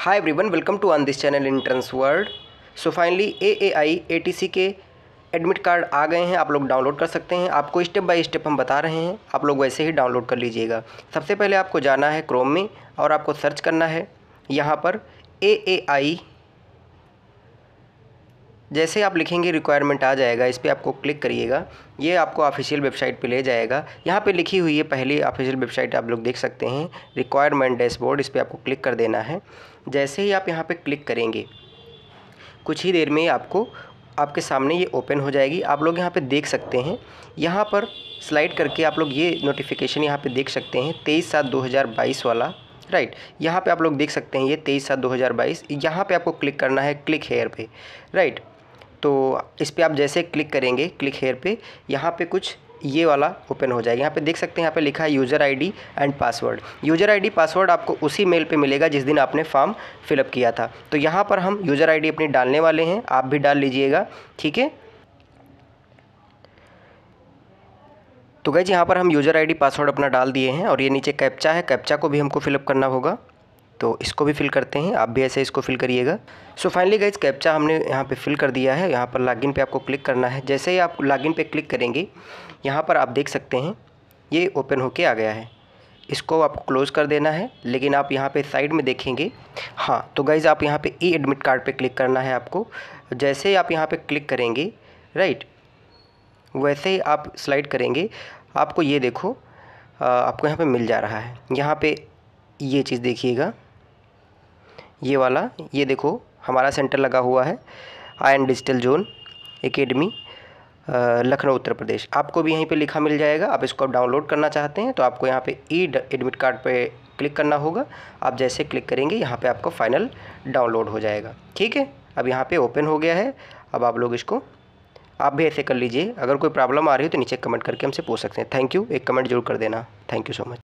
Hi everyone welcome to on this channel entrance world so finally A A I A T C के admit card आ गए हैं आप लोग download कर सकते हैं आपको स्टेप बाय स्टेप हम बता रहे हैं आप लोग वैसे ही डाउनलोड कर लीजिएगा सबसे पहले आपको जाना है क्रोम में और आपको सर्च करना है यहाँ पर ए ए आई जैसे आप लिखेंगे रिक्वायरमेंट आ जाएगा इस पर आपको क्लिक करिएगा ये आपको ऑफिशियल वेबसाइट पे ले जाएगा यहाँ पे लिखी हुई है पहली ऑफिशियल वेबसाइट आप लोग देख सकते हैं रिक्वायरमेंट डैशबोर्ड इस पर आपको क्लिक कर देना है जैसे ही आप यहाँ पे क्लिक करेंगे कुछ ही देर में आपको आपके सामने ये ओपन हो जाएगी आप लोग यहाँ पर देख सकते हैं यहाँ पर स्लाइड करके आप लोग ये नोटिफिकेशन यहाँ पर देख सकते हैं तेईस सात दो हज़ार बाईस वाला राइट right. यहाँ पे आप लोग देख सकते हैं ये तेईस सात दो हज़ार बाईस यहाँ पर आपको क्लिक करना है क्लिक हेयर पे राइट right. तो इस पर आप जैसे क्लिक करेंगे क्लिक हेयर पे यहाँ पे कुछ ये वाला ओपन हो जाएगा यहाँ पे देख सकते हैं यहाँ पे लिखा है user ID and password user ID password आपको उसी मेल पे मिलेगा जिस दिन आपने फॉर्म फिलअप किया था तो यहाँ पर हम यूज़र आईडी अपनी डालने वाले हैं आप भी डाल लीजिएगा ठीक है तो जी यहाँ पर हम यूज़र आईडी पासवर्ड अपना डाल दिए हैं और ये नीचे कैप्चा है कैप्चा को भी हमको फिलअप करना होगा तो इसको भी फिल करते हैं आप भी ऐसे इसको फिल करिएगा सो फाइनली गाइज कैप्चा हमने यहाँ पे फिल कर दिया है यहाँ पर लॉगिन पे आपको क्लिक करना है जैसे ही आप लॉगिन पे क्लिक करेंगे यहाँ पर आप देख सकते हैं ये ओपन होके आ गया है इसको आपको क्लोज़ कर देना है लेकिन आप यहाँ पे साइड में देखेंगे हाँ तो गाइज़ आप यहाँ पर ई एडमिट कार्ड पर क्लिक करना है आपको जैसे ही आप यहाँ पर क्लिक करेंगे राइट वैसे ही आप स्लाइड करेंगे आपको ये देखो आपको यहाँ पे मिल जा रहा है यहाँ पे ये चीज़ देखिएगा ये वाला ये देखो हमारा सेंटर लगा हुआ है iON digital zone academy Lucknow Uttar Pradesh आपको भी यहीं पे लिखा मिल जाएगा आप इसको डाउनलोड करना चाहते हैं तो आपको यहाँ पे ई एडमिट कार्ड पे क्लिक करना होगा आप जैसे क्लिक करेंगे यहाँ पे आपको फाइनल डाउनलोड हो जाएगा ठीक है अब यहाँ पे ओपन हो गया है अब आप लोग इसको आप भी ऐसे कर लीजिए अगर कोई प्रॉब्लम आ रही हो तो नीचे कमेंट करके हमसे पूछ सकते हैं थैंक यू एक कमेंट जरूर कर देना थैंक यू सो मच